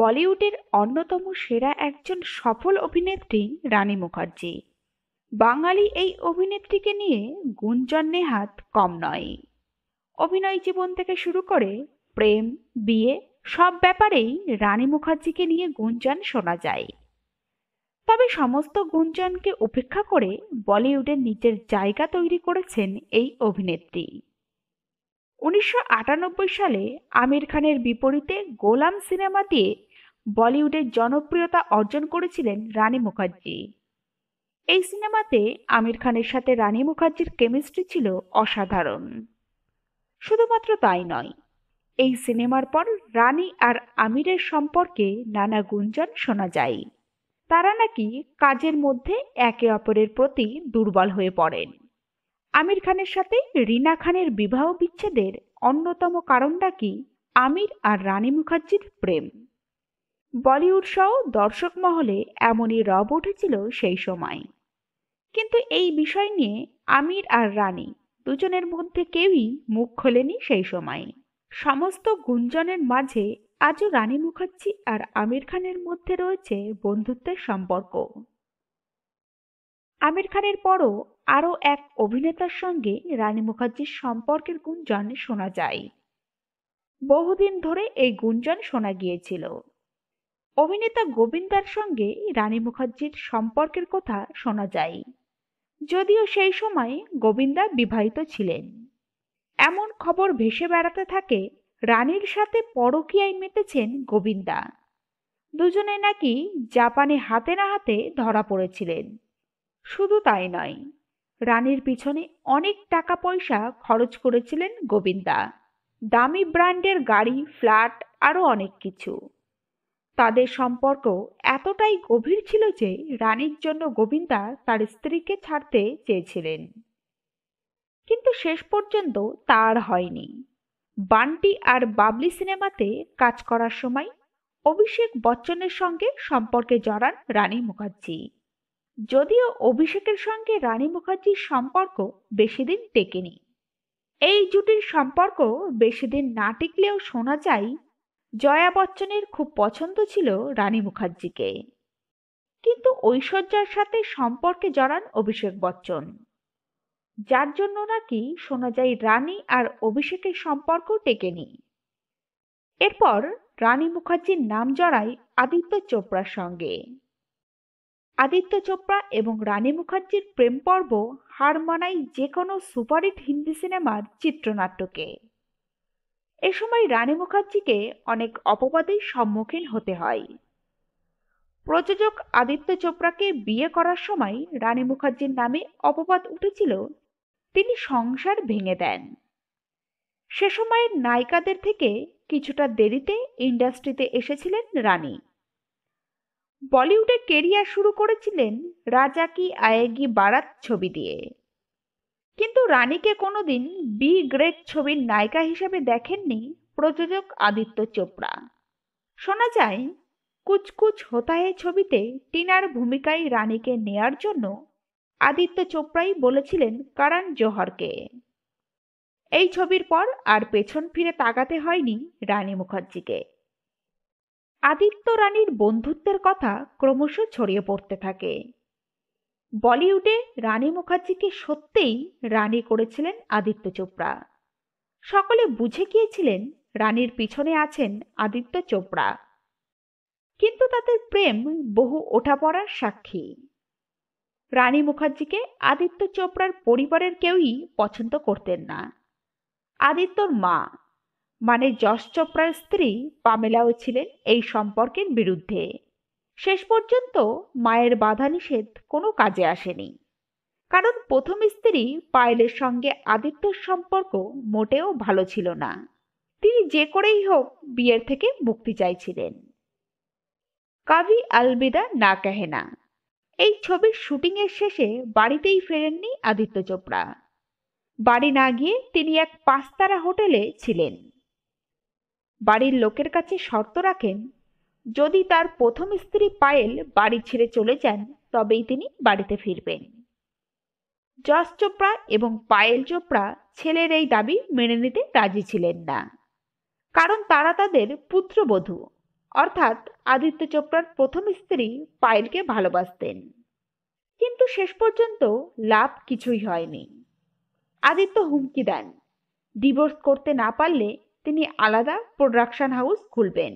বলিউডের অন্যতম সেরা একজন সফল অভিনেত্রী রানী মুখার্জি বাঙালি এই অভিনেত্রীকে নিয়ে গুঞ্জন নেহাত কম নয় অভিনয় জীবন থেকে শুরু করে প্রেম বিয়ে সব ব্যাপারেই রানী মুখার্জিকে নিয়ে গুঞ্জন শোনা যায় তবে সমস্ত গুঞ্জনকে উপেক্ষা করে বলিউডে নিজের জায়গা তৈরি করেছেন এই অভিনেত্রী উনিশশো সালে আমির খানের বিপরীতে গোলাম সিনেমা দিয়ে বলিউডের জনপ্রিয়তা অর্জন করেছিলেন রানী মুখার্জি এই সিনেমাতে আমির খানের সাথে রানী মুখার্জির কেমিস্ট্রি ছিল অসাধারণ শুধুমাত্র তাই নয় এই সিনেমার পর রানী আর আমিরের সম্পর্কে নানা গুঞ্জন শোনা যায় তারা নাকি কাজের মধ্যে একে অপরের প্রতি দুর্বল হয়ে পড়েন আমির খানের সাথে রিনা খানের বিবাহ বিচ্ছেদের অন্যতম কারণটা কি আমির আর রানী মুখার্জির প্রেম বলিউড সহ দর্শক মহলে এমনই রব উঠেছিল সেই সময় কিন্তু এই বিষয় নিয়ে আমির আর রানী দুজনের মধ্যে কেউই মুখ খোলেনি সেই সময় সমস্ত গুঞ্জনের মাঝে আজও রানী মুখার্জি আর আমির খানের মধ্যে রয়েছে বন্ধুত্বের সম্পর্ক আমির খানের পরও আরও এক অভিনেতার সঙ্গে রানী মুখার্জির সম্পর্কের গুঞ্জন শোনা যায় বহুদিন ধরে এই গুঞ্জন শোনা গিয়েছিল অভিনেতা গোবিন্দার সঙ্গে রানী মুখার্জির সম্পর্কের কথা শোনা যায় যদিও সেই সময় গোবিন্দা বিবাহিত ছিলেন এমন খবর ভেসে বেড়াতে থাকে রানীর সাথে পরকীয়ায় মেতেছেন গোবিন্দা দুজনে নাকি জাপানে হাতে না হাতে ধরা পড়েছিলেন শুধু তাই নয় রানীর পিছনে অনেক টাকা পয়সা খরচ করেছিলেন গোবিন্দা দামি ব্র্যান্ডের গাড়ি ফ্ল্যাট আরও অনেক কিছু তাদের সম্পর্ক এতটাই গভীর ছিল যে রানীর জন্য গোবিন্দা তার স্ত্রীকে ছাড়তে চেয়েছিলেন কিন্তু শেষ পর্যন্ত তার হয়নি বান্টি আর বাবলি সিনেমাতে কাজ করার সময় অভিষেক বচ্চনের সঙ্গে সম্পর্কে জড়ান রানী মুখার্জি যদিও অভিষেকের সঙ্গে রানী মুখার্জির সম্পর্ক বেশি দিন টেকেনি এই জুটির সম্পর্ক বেশি দিন না টিকলেও শোনা যায় জয়া বচ্চনের খুব পছন্দ ছিল রানী মুখার্জিকে কিন্তু ঐশ্বর্যার সাথে সম্পর্কে জড়ান অভিষেক বচ্চন যার জন্য নাকি শোনা যায় রানী আর অভিষেকের সম্পর্ক টেকেনি এরপর রানী মুখার্জির নাম জড়ায় আদিত্য চোপড়ার সঙ্গে আদিত্য চোপড়া এবং রানী মুখার্জির প্রেম পর্ব হার মানাই যে কোনো সুপারহিট হিন্দি সিনেমার চিত্রনাট্যকে এ সময় রানী মুখার্জিকে অনেক অপবাদের সম্মুখীন হতে হয় প্রযোজক আদিত্য চোপড়াকে বিয়ে করার সময় রানী মুখার্জির নামে অপবাদ উঠেছিল তিনি সংসার ভেঙে দেন সে সময়ের নায়িকাদের থেকে কিছুটা দেরিতে ইন্ডাস্ট্রিতে এসেছিলেন রানী বলিউডে কেরিয়ার শুরু করেছিলেন রাজা কি আয়েগি বারাত ছবি দিয়ে কিন্তু রানীকে কোনোদিন বি গ্রেড ছবির নায়িকা হিসেবে দেখেননি প্রযোজক আদিত্য চোপড়া শোনা যায় কুচকুচ হোতা ছবিতে টিনার ভূমিকায় রানীকে নেয়ার জন্য আদিত্য চোপড়াই বলেছিলেন কারণ জোহরকে এই ছবির পর আর পেছন ফিরে তাকাতে হয়নি রানী মুখার্জিকে আদিত্য রানীর বন্ধুত্বের কথা ক্রমশ ছড়িয়ে পড়তে থাকে বলিউডে রানী মুখার্জিকে সত্যিই রানী করেছিলেন আদিত্য চোপড়া সকলে বুঝে গিয়েছিলেন রানীর পিছনে আছেন আদিত্য চোপড়া কিন্তু তাদের প্রেম বহু ওঠাপড়ার সাক্ষী রানী মুখার্জিকে আদিত্য চোপড়ার পরিবারের কেউই পছন্দ করতেন না আদিত্যর মা মানে যশ চোপড়ার স্ত্রী পামেলাও ছিলেন এই সম্পর্কের বিরুদ্ধে শেষ পর্যন্ত মায়ের বাধা নিষেধ কোনো কাজে আসেনি কারণ প্রথম স্ত্রী পায়েলের সঙ্গে আদিত্যর সম্পর্ক মোটেও ভালো ছিল না তিনি যে করেই হোক বিয়ের থেকে মুক্তি চাইছিলেন কাবি আলবিদা না না এই ছবির শুটিংয়ের শেষে বাড়িতেই ফেরেননি আদিত্য চোপড়া বাড়ি না গিয়ে তিনি এক পাঁচতারা হোটেলে ছিলেন বাড়ির লোকের কাছে শর্ত রাখেন যদি তার প্রথম স্ত্রী পায়েল বাড়ি ছেড়ে চলে যান তবেই তিনি বাড়িতে ফিরবেন যশ চোপড়া এবং পায়েল চোপড়া ছেলের এই দাবি মেনে নিতে রাজি ছিলেন না কারণ তারা তাদের পুত্রবধূ অর্থাৎ আদিত্য চোপড়ার প্রথম স্ত্রী পায়েলকে ভালোবাসতেন কিন্তু শেষ পর্যন্ত লাভ কিছুই হয়নি আদিত্য হুমকি দেন ডিভোর্স করতে না পারলে তিনি আলাদা প্রোডাকশন হাউস খুলবেন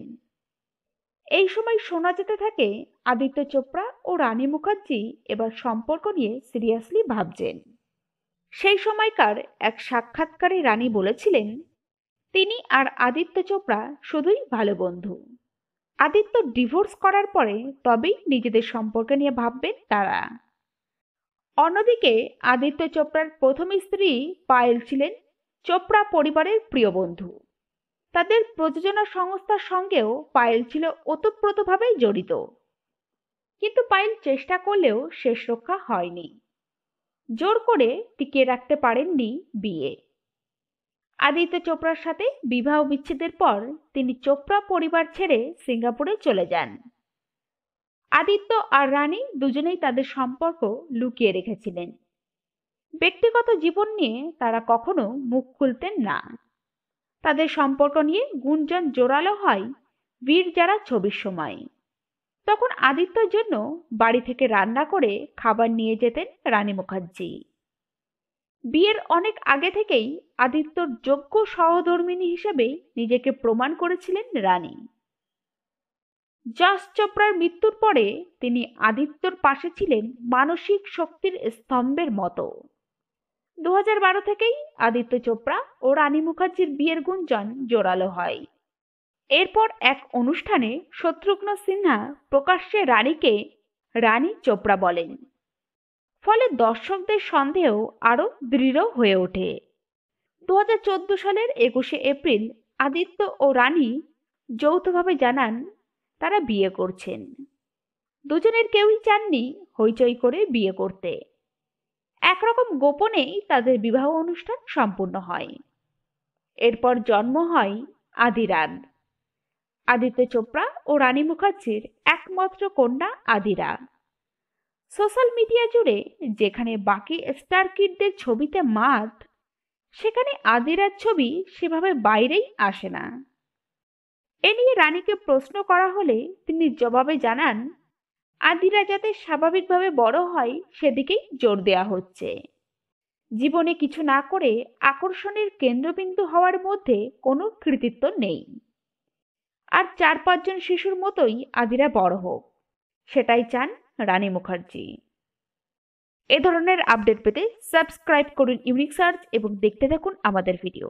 এই সময় শোনা যেতে থাকে আদিত্য চোপড়া ও রানী মুখার্জি এবার সম্পর্ক নিয়ে সিরিয়াসলি ভাবছেন সেই সময়কার এক সাক্ষাৎকারে রানী বলেছিলেন তিনি আর আদিত্য চোপড়া শুধুই ভালো বন্ধু আদিত্য ডিভোর্স করার পরে তবেই নিজেদের সম্পর্কে নিয়ে ভাববেন তারা অন্যদিকে আদিত্য চোপড়ার প্রথম স্ত্রী পায়েল ছিলেন চোপড়া পরিবারের প্রিয় বন্ধু তাদের প্রযোজনা সংস্থার সঙ্গেও পায়েল ছিল ওতপ্রোতভাবে জড়িত কিন্তু পায়েল চেষ্টা করলেও শেষ রক্ষা হয়নি জোর করে টিকিয়ে রাখতে পারেননি বিয়ে আদিত্য চোপড়ার সাথে বিবাহ বিচ্ছেদের পর তিনি চোপড়া পরিবার ছেড়ে সিঙ্গাপুরে চলে যান আদিত্য আর রানী দুজনেই তাদের সম্পর্ক লুকিয়ে রেখেছিলেন ব্যক্তিগত জীবন নিয়ে তারা কখনো মুখ খুলতেন না তাদের সম্পর্ক নিয়ে গুঞ্জন জোরালো হয় বীর যারা ছবির সময় তখন আদিত্যর জন্য বাড়ি থেকে রান্না করে খাবার নিয়ে যেতেন রানী মুখার্জি বিয়ের অনেক আগে থেকেই আদিত্যর যোগ্য সহধর্মিনী হিসেবে নিজেকে প্রমাণ করেছিলেন রানী জাস চোপড়ার মৃত্যুর পরে তিনি আদিত্যর পাশে ছিলেন মানসিক শক্তির স্তম্ভের মতো দু বারো থেকেই আদিত্য চোপড়া ও রানী মুখার্জির বিয়ের গুঞ্জন জোরালো হয় এরপর এক অনুষ্ঠানে শত্রুঘ্ন সিনহা প্রকাশ্যে রানীকে রানী চোপড়া বলেন ফলে দর্শকদের সন্দেহ আরও দৃঢ় হয়ে ওঠে দু সালের একুশে এপ্রিল আদিত্য ও রানী যৌথভাবে জানান তারা বিয়ে করছেন দুজনের কেউই চাননি হইচই করে বিয়ে করতে একরকম গোপনেই তাদের বিবাহ অনুষ্ঠান সম্পূর্ণ হয় এরপর জন্ম হয় আদিরান আদিত্য চোপড়া ও রানী মুখার্জির একমাত্র কন্যা আদিরা সোশ্যাল মিডিয়া জুড়ে যেখানে বাকি স্টার কিডদের ছবিতে মাত সেখানে আদিরার ছবি সেভাবে বাইরেই আসে না এ নিয়ে রানীকে প্রশ্ন করা হলে তিনি জবাবে জানান আদিরা যাতে স্বাভাবিকভাবে বড় হয় সেদিকেই জোর দেওয়া হচ্ছে জীবনে কিছু না করে আকর্ষণের কেন্দ্রবিন্দু হওয়ার মধ্যে কোনো কৃতিত্ব নেই আর চার পাঁচজন শিশুর মতোই আদিরা বড় হোক সেটাই চান রানী মুখার্জি এ ধরনের আপডেট পেতে সাবস্ক্রাইব করুন ইউনিক সার্চ এবং দেখতে থাকুন আমাদের ভিডিও